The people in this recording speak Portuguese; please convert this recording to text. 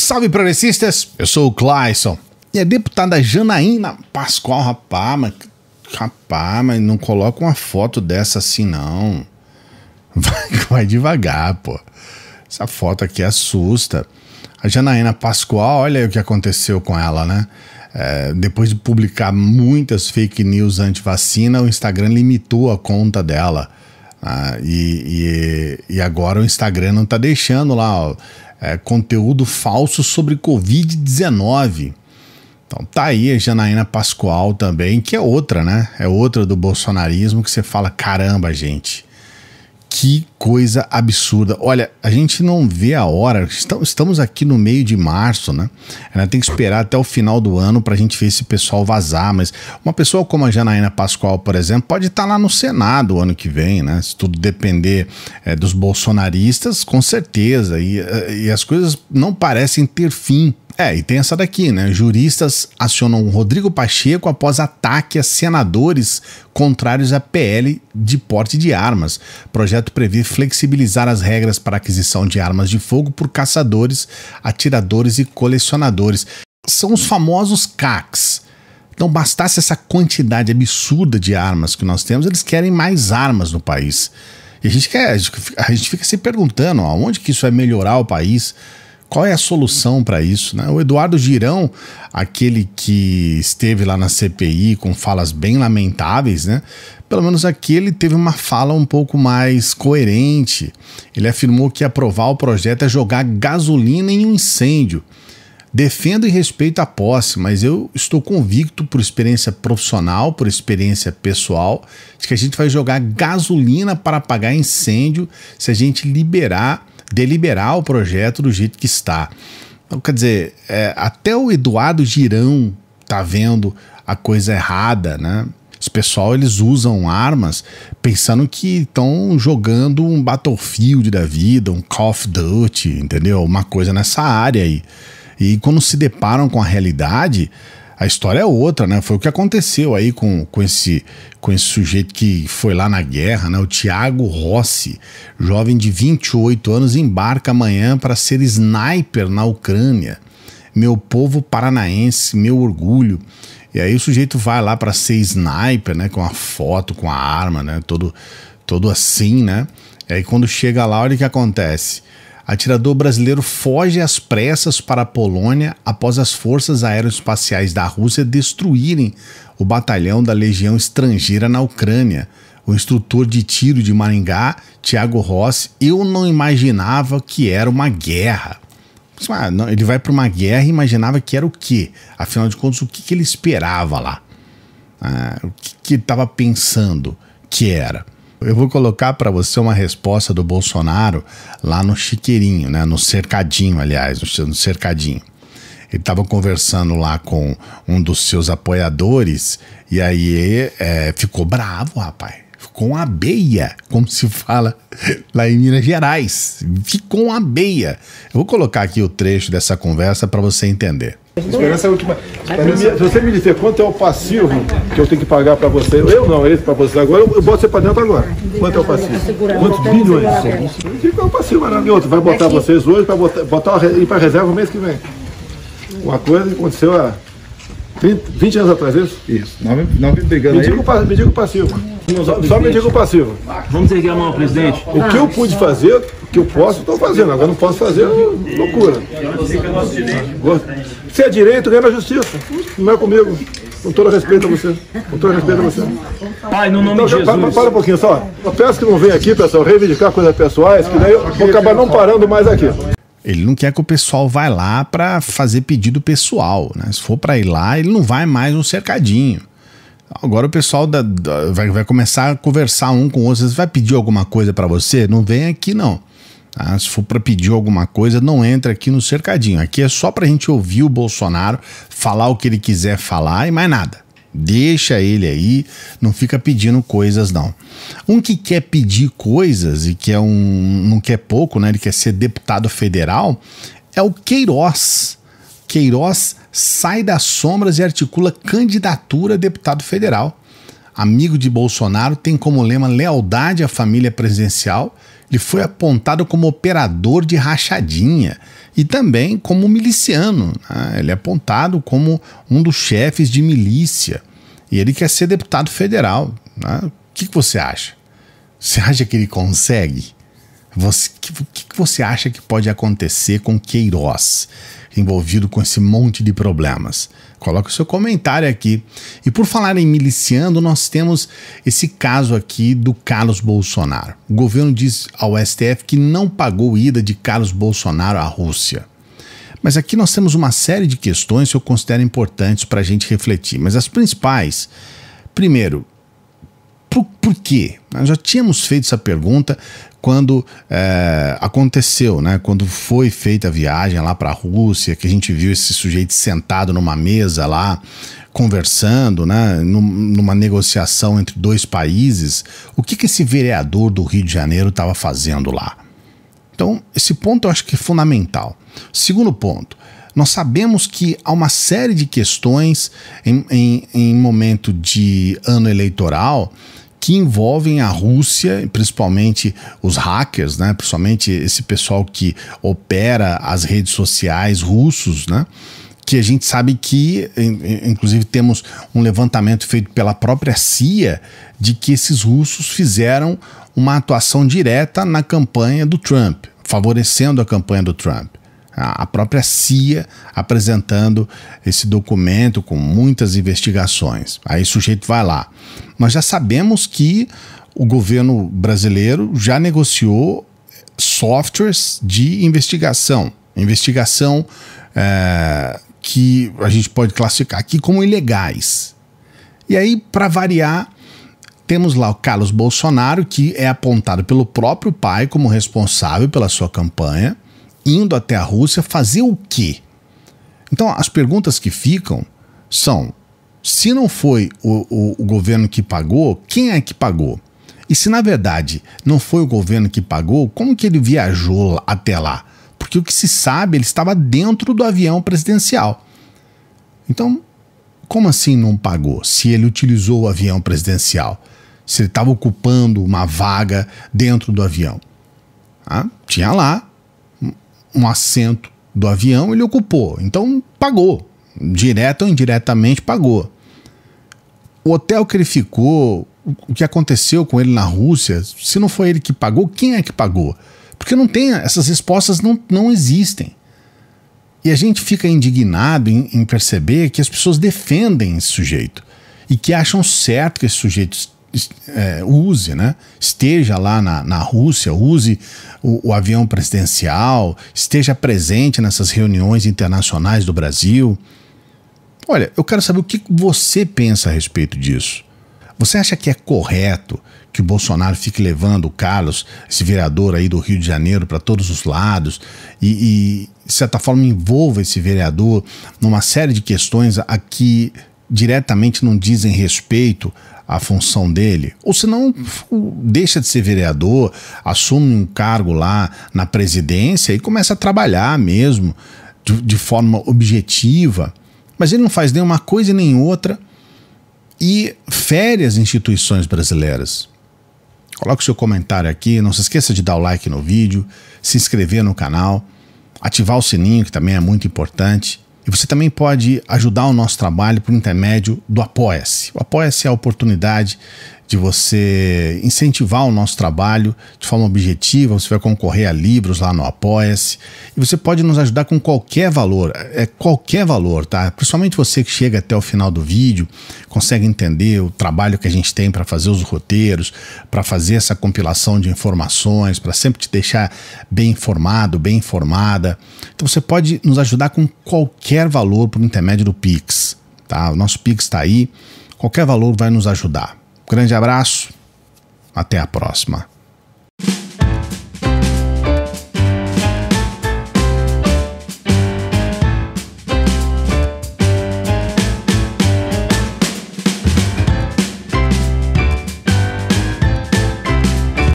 Salve progressistas, eu sou o Clayson. E a deputada Janaína Pascoal, rapá, mas, rapá, mas não coloca uma foto dessa assim não. Vai, vai devagar, pô. Essa foto aqui assusta. A Janaína Pascoal, olha aí o que aconteceu com ela, né? É, depois de publicar muitas fake news anti-vacina, o Instagram limitou a conta dela. Ah, e, e, e, agora o Instagram não tá deixando lá, ó, é, conteúdo falso sobre Covid-19. Então tá aí a Janaína Pascoal também, que é outra, né? É outra do bolsonarismo que você fala, caramba, gente, que coisa absurda. Olha, a gente não vê a hora, estamos aqui no meio de março, né? Ela tem que esperar até o final do ano para a gente ver esse pessoal vazar, mas uma pessoa como a Janaína Pascoal, por exemplo, pode estar tá lá no Senado o ano que vem, né? Se tudo depender é, dos bolsonaristas, com certeza, e, eh, e as coisas não parecem ter fim. É, e tem essa daqui, né? Juristas acionam Rodrigo Pacheco após ataque a senadores contrários à PL de porte de armas. O projeto prevê flexibilizar as regras para aquisição de armas de fogo por caçadores, atiradores e colecionadores. São os famosos CACs. Então, bastasse essa quantidade absurda de armas que nós temos, eles querem mais armas no país. E a gente, quer, a gente fica se perguntando aonde onde que isso vai melhorar o país. Qual é a solução para isso? Né? O Eduardo Girão, aquele que esteve lá na CPI com falas bem lamentáveis, né? pelo menos aqui ele teve uma fala um pouco mais coerente. Ele afirmou que aprovar o projeto é jogar gasolina em um incêndio. Defendo e respeito a posse, mas eu estou convicto por experiência profissional, por experiência pessoal, de que a gente vai jogar gasolina para apagar incêndio se a gente liberar deliberar o projeto do jeito que está. Então, quer dizer, é, até o Eduardo Girão tá vendo a coisa errada, né? Os pessoal eles usam armas pensando que estão jogando um Battlefield da vida, um Call of Duty, entendeu? Uma coisa nessa área aí. E quando se deparam com a realidade, a história é outra, né? Foi o que aconteceu aí com, com, esse, com esse sujeito que foi lá na guerra, né? O Tiago Rossi, jovem de 28 anos, embarca amanhã para ser sniper na Ucrânia. Meu povo paranaense, meu orgulho. E aí o sujeito vai lá para ser sniper, né? Com a foto, com a arma, né? Todo, todo assim, né? E aí quando chega lá, olha o que acontece atirador brasileiro foge às pressas para a Polônia após as forças aeroespaciais da Rússia destruírem o batalhão da Legião Estrangeira na Ucrânia. O instrutor de tiro de Maringá, Tiago Rossi, eu não imaginava que era uma guerra. Ele vai para uma guerra e imaginava que era o quê? Afinal de contas, o que, ele esperava lá? Ah, o que, que ele estava pensando que era? Eu vou colocar para você uma resposta do Bolsonaro lá no Chiqueirinho, né? No cercadinho, aliás, no cercadinho. Ele estava conversando lá com um dos seus apoiadores e aí é, ficou bravo, rapaz. Ficou uma beia, como se fala lá em Minas Gerais. Ficou uma beia. Eu vou colocar aqui o trecho dessa conversa para você entender. Esperança é a última. Esperança... Se você me dizer quanto é o passivo que eu tenho que pagar para você, eu não, esse para você agora, eu, boto você para dentro agora. Quanto é o passivo? Quantos bilhões? Qual é o passivo Outro Vai é botar vocês hoje para botar, ir para reserva o mês que vem. Uma coisa que aconteceu há 30, 20 anos atrás, é isso? Isso. Não, não me brigando me aí. Diga o, me diga o passivo. Só, me diga o passivo. Vamos erguer a mão, presidente. O que eu ah. pude fazer, o que eu posso, estou fazendo. Agora não posso fazer loucura. Se é direito, ganha na justiça. Não é comigo. Com todo respeito a você. Com todo respeito a você. Pai, no nome então, de Jesus. para, um pouquinho só. Eu peço que não venha aqui, pessoal, reivindicar coisas pessoais, que daí eu vou acabar não parando mais aqui. Ele não quer que o pessoal vá lá para fazer pedido pessoal, né? Se for para ir lá, ele não vai mais no cercadinho. Agora o pessoal da, da, vai, vai, começar a conversar um com o outro. Você vai pedir alguma coisa para você? Não vem aqui, não. Tá? se for para pedir alguma coisa, não entra aqui no cercadinho. Aqui é só para a gente ouvir o Bolsonaro falar o que ele quiser falar e mais nada. Deixa ele aí, não fica pedindo coisas, não. Um que quer pedir coisas e que é um, não quer pouco, né? Ele quer ser deputado federal, é o Queiroz. Queiroz sai das sombras e articula candidatura a deputado federal. Amigo de Bolsonaro tem como lema lealdade à família presidencial. Ele foi apontado como operador de rachadinha e também como miliciano. Né? Ele é apontado como um dos chefes de milícia. E ele quer ser deputado federal. Né? O que, que você acha? Você acha que ele consegue? O que, que, você acha que pode acontecer com Queiroz, envolvido com esse monte de problemas? Coloque o seu comentário aqui. E por falar em miliciando, nós temos esse caso aqui do Carlos Bolsonaro. O governo diz ao STF que não pagou ida de Carlos Bolsonaro à Rússia. Mas aqui nós temos uma série de questões que eu considero importantes para a gente refletir. Mas as principais, primeiro, por, por, quê? Nós já tínhamos feito essa pergunta quando é, aconteceu, né? Quando foi feita a viagem lá para a Rússia, que a gente viu esse sujeito sentado numa mesa lá, conversando, né? numa negociação entre dois países, o que, que esse vereador do Rio de Janeiro estava fazendo lá? Então, esse ponto eu acho que é fundamental. Segundo ponto, nós sabemos que há uma série de questões em, em, em momento de ano eleitoral que envolvem a Rússia, principalmente os hackers, né? principalmente esse pessoal que opera as redes sociais russos, né? que a gente sabe que, inclusive, temos um levantamento feito pela própria CIA de que esses russos fizeram uma atuação direta na campanha do Trump, favorecendo a campanha do Trump a própria CIA apresentando esse documento com muitas investigações. Aí o sujeito vai lá. mas já sabemos que o governo brasileiro já negociou softwares de investigação. Investigação é, que a gente pode classificar aqui como ilegais. E aí, para variar, temos lá o Carlos Bolsonaro, que é apontado pelo próprio pai como responsável pela sua campanha indo até a Rússia fazer o quê? Então, as perguntas que ficam são: se não foi o, o, o governo que pagou, quem é que pagou? E se na verdade não foi o governo que pagou, como que ele viajou até lá? Porque o que se sabe, ele estava dentro do avião presidencial. Então, como assim não pagou? Se ele utilizou o avião presidencial, se ele estava ocupando uma vaga dentro do avião. Ah, tinha lá um assento do avião, ele ocupou. Então pagou, direto ou indiretamente pagou. O hotel que ele ficou, o que aconteceu com ele na Rússia, se não foi ele que pagou, quem é que pagou? Porque não tem, essas respostas não, não existem. E a gente fica indignado em, em perceber que as pessoas defendem esse sujeito e que acham certo que esse sujeito é, use, né? Esteja lá na, na Rússia, use o, o avião presidencial, esteja presente nessas reuniões internacionais do Brasil. Olha, eu quero saber o que você pensa a respeito disso. Você acha que é correto que o Bolsonaro fique levando o Carlos, esse vereador aí do Rio de Janeiro, para todos os lados e, e, de certa forma, envolva esse vereador numa série de questões a que diretamente não dizem respeito a função dele, ou se não deixa de ser vereador, assume um cargo lá na presidência e começa a trabalhar mesmo de, de forma objetiva, mas ele não faz nenhuma coisa nem outra e fere as instituições brasileiras. Coloque seu comentário aqui, não se esqueça de dar o like no vídeo, se inscrever no canal, ativar o sininho que também é muito importante e você também pode ajudar o nosso trabalho por intermédio do Apoia-se. O Apoia-se é a oportunidade de você incentivar o nosso trabalho de forma objetiva. Você vai concorrer a livros lá no Apoia-se. E você pode nos ajudar com qualquer valor, é qualquer valor, tá? Principalmente você que chega até o final do vídeo, consegue entender o trabalho que a gente tem para fazer os roteiros, para fazer essa compilação de informações, para sempre te deixar bem informado, bem informada. Então você pode nos ajudar com qualquer valor por intermédio do Pix, tá? O nosso Pix está aí. Qualquer valor vai nos ajudar. Grande abraço, até a próxima.